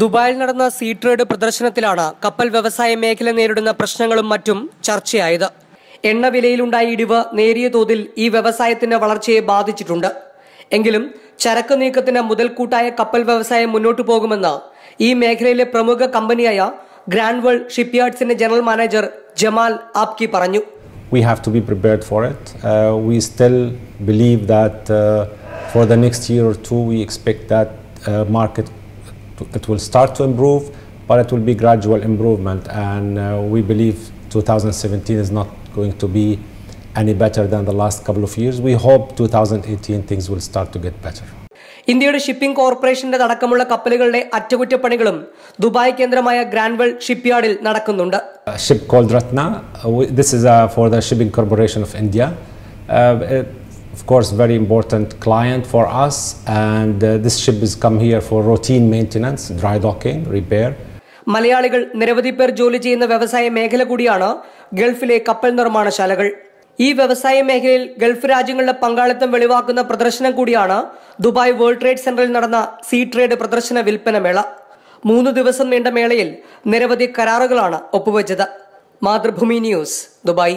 ദുബായിൽ നടന്ന see trade പ്രദർശനത്തിലാണ് കപ്പൽ വ്യവസായ മേഖല നേരിടുന്ന പ്രശ്നങ്ങളും മറ്റും ചർച്ചയായത് എണ്ണ വിലയിലുണ്ടായ ഇടിവ് നേരിയ തോതിൽ ഈ വ്യവസായത്തിന്റെ വളർച്ചയെ ബാധിച്ചിട്ടുണ്ട് എങ്കിലും ചരക്ക് നീക്കത്തിന് മുതൽക്കൂട്ടായ കപ്പൽ വ്യവസായം മുന്നോട്ടു പോകുമെന്ന് ഈ മേഖലയിലെ പ്രമുഖ കമ്പനിയായ ഗ്രാൻഡ് വേൾഡ് ഷിപ്പ്യാർഡ്സിന്റെ ജനറൽ മാനേജർ ജമാൽ ആപ്കി പറഞ്ഞു we have to be prepared for it. Uh, we still believe that uh, for the next year or two, we expect that uh, market it will start to improve, but it will be gradual improvement. And uh, we believe 2017 is not going to be any better than the last couple of years. We hope 2018 things will start to get better. ഇന്ത്യയുടെ shipping കോർപ്പറേഷന്റെ അടക്കമുള്ള കപ്പലുകളുടെ അറ്റകുറ്റപ്പണികളും Dubai കേന്ദ്രമായ ഗ്രാൻവെൽ ഷിപ്പ്യാർഡിൽ നടക്കുന്നുണ്ട് ship called Ratna this is for the shipping corporation of India of course, very important client for us. And uh, this ship has come here for routine maintenance, dry docking, repair. മലയാളികൾ നിരവധി പേർ ജോലി ചെയ്യുന്ന വ്യവസായ മേഖല കൂടിയാണ് ഗൾഫിലെ കപ്പൽ നിർമ്മാണശാലകൾ ഈ വ്യവസായ മേഖലയിൽ ഗൾഫ് രാജ്യങ്ങളുടെ പങ്കാളിത്തം വെളിവാക്കുന്ന പ്രദർശനം കൂടിയാണ് ദുബായ് വേൾഡ് ട്രേഡ് സെന്ററിൽ നടന്ന സീ ട്രേഡ് പ്രദർശന വിൽപ്പന മേള മൂന്ന് ദിവസം നീണ്ട മേളയിൽ നിരവധി കരാറുകളാണ് ഒപ്പുവെച്ചത് മാതൃഭൂമി ന്യൂസ് ദുബായ്